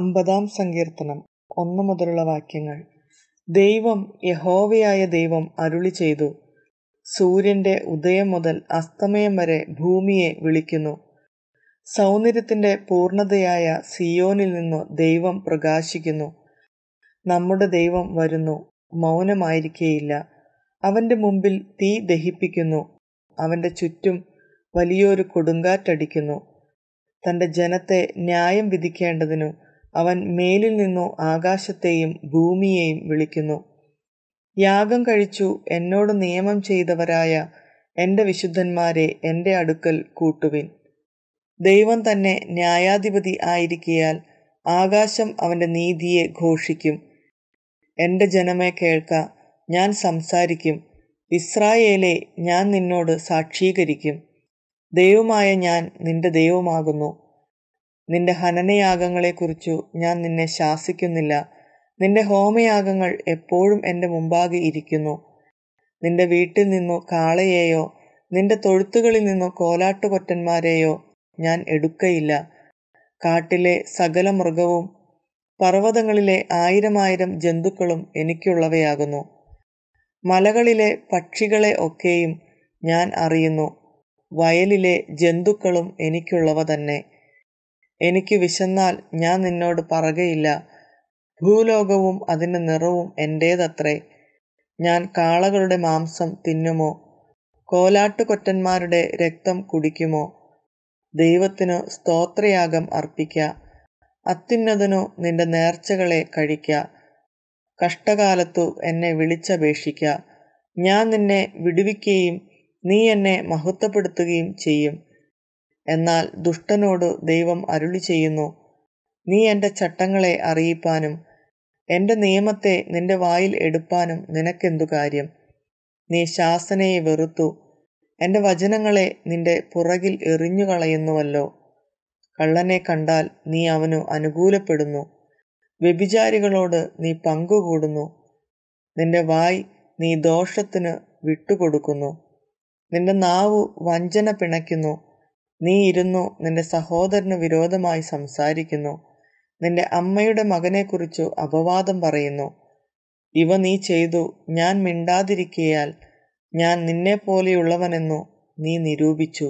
അമ്പതാം സങ്കീർത്തനം ഒന്നു മുതലുള്ള വാക്യങ്ങൾ ദൈവം യഹോവയായ ദൈവം അരുളി ചെയ്തു സൂര്യൻ്റെ ഉദയം മുതൽ അസ്തമയം വരെ ഭൂമിയെ വിളിക്കുന്നു സൗന്ദര്യത്തിൻ്റെ പൂർണ്ണതയായ സിയോനിൽ നിന്നു ദൈവം പ്രകാശിക്കുന്നു നമ്മുടെ ദൈവം വരുന്നു മൗനമായിരിക്കേയില്ല അവൻ്റെ മുമ്പിൽ തീ ദഹിപ്പിക്കുന്നു അവൻ്റെ ചുറ്റും വലിയൊരു കൊടുങ്കാറ്റടിക്കുന്നു തൻ്റെ ജനത്തെ ന്യായം വിധിക്കേണ്ടതിനു അവൻ മേലിൽ നിന്നു ആകാശത്തെയും ഭൂമിയെയും വിളിക്കുന്നു യാഗം കഴിച്ചു എന്നോട് നിയമം ചെയ്തവരായ എൻ്റെ വിശുദ്ധന്മാരെ എൻ്റെ അടുക്കൽ കൂട്ടുവിൻ ദൈവം തന്നെ ന്യായാധിപതി ആയിരിക്കിയാൽ ആകാശം അവൻ്റെ നീതിയെ ഘോഷിക്കും എൻ്റെ ജനമേ കേൾക്ക ഞാൻ സംസാരിക്കും ഇസ്രായേലെ ഞാൻ നിന്നോട് സാക്ഷീകരിക്കും ദൈവമായ ഞാൻ നിന്റെ ദൈവമാകുന്നു നിന്റെ ഹനനയാഗങ്ങളെക്കുറിച്ചു ഞാൻ നിന്നെ ശാസിക്കുന്നില്ല നിന്റെ ഹോമയാഗങ്ങൾ എപ്പോഴും എൻ്റെ മുമ്പാകെ ഇരിക്കുന്നു നിന്റെ വീട്ടിൽ നിന്നോ കാളയെയോ നിന്റെ തൊഴുത്തുകളിൽ നിന്നോ കോലാട്ടുകൊറ്റന്മാരെയോ ഞാൻ എടുക്കയില്ല കാട്ടിലെ സകല മൃഗവും പർവ്വതങ്ങളിലെ ആയിരമായിരം ജന്തുക്കളും എനിക്കുള്ളവയാകുന്നു മലകളിലെ പക്ഷികളെ ഒക്കെയും ഞാൻ അറിയുന്നു വയലിലെ ജന്തുക്കളും എനിക്കുള്ളവ തന്നെ എനിക്ക് വിശന്നാൽ ഞാൻ നിന്നോട് പറകയില്ല ഭൂലോകവും അതിൻ്റെ നിറവും എൻ്റേതത്രേ ഞാൻ കാളകളുടെ മാംസം തിന്നുമോ കോലാട്ടുകൊറ്റന്മാരുടെ രക്തം കുടിക്കുമോ ദൈവത്തിനു സ്തോത്രയാഗം അർപ്പിക്ക അത്യുന്നതനു നിന്റെ നേർച്ചകളെ കഴിക്ക കഷ്ടകാലത്തു എന്നെ വിളിച്ചപേക്ഷിക്ക ഞാൻ നിന്നെ വിടുവിക്കുകയും നീ എന്നെ മഹത്വപ്പെടുത്തുകയും ചെയ്യും എന്നാൽ ദുഷ്ടനോട് ദൈവം അരുളി ചെയ്യുന്നു നീ എൻ്റെ ചട്ടങ്ങളെ അറിയിപ്പാനും എൻ്റെ നിയമത്തെ നിന്റെ വായിൽ എടുപ്പാനും നിനക്കെന്തു കാര്യം നീ ശാസനയെ വെറുത്തു എൻ്റെ വചനങ്ങളെ നിന്റെ പുറകിൽ എറിഞ്ഞുകളയുന്നുവല്ലോ കള്ളനെ കണ്ടാൽ നീ അവനു അനുകൂലപ്പെടുന്നു വ്യഭിചാരികളോട് നീ പങ്കുകൂടുന്നു നിന്റെ വായ് നീ ദോഷത്തിന് വിട്ടുകൊടുക്കുന്നു നിന്റെ നാവു വഞ്ചന പിണയ്ക്കുന്നു നീ ഇരുന്നു നിന്റെ സഹോദരന് വിരോധമായി സംസാരിക്കുന്നു നിന്റെ അമ്മയുടെ മകനെക്കുറിച്ചു അപവാദം പറയുന്നു ഇവ നീ ചെയ്തു ഞാൻ മിണ്ടാതിരിക്കയാൽ ഞാൻ നിന്നെപ്പോലെയുള്ളവനെന്നു നീ നിരൂപിച്ചു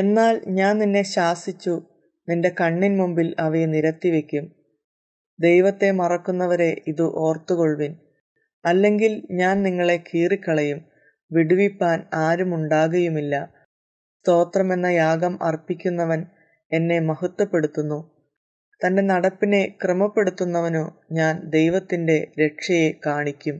എന്നാൽ ഞാൻ നിന്നെ ശാസിച്ചു നിന്റെ കണ്ണിൻ മുമ്പിൽ അവയെ നിരത്തിവെക്കും ദൈവത്തെ മറക്കുന്നവരെ ഇത് ഓർത്തുകൊള്ളുവിൻ അല്ലെങ്കിൽ ഞാൻ നിങ്ങളെ കീറിക്കളയും വിടുവിപ്പാൻ ആരുമുണ്ടാകുകയുമില്ല സ്തോത്രം എന്ന യാഗം അർപ്പിക്കുന്നവൻ എന്നെ മഹത്വപ്പെടുത്തുന്നു തൻ്റെ നടപ്പിനെ ക്രമപ്പെടുത്തുന്നവനോ ഞാൻ ദൈവത്തിൻ്റെ രക്ഷയെ കാണിക്കും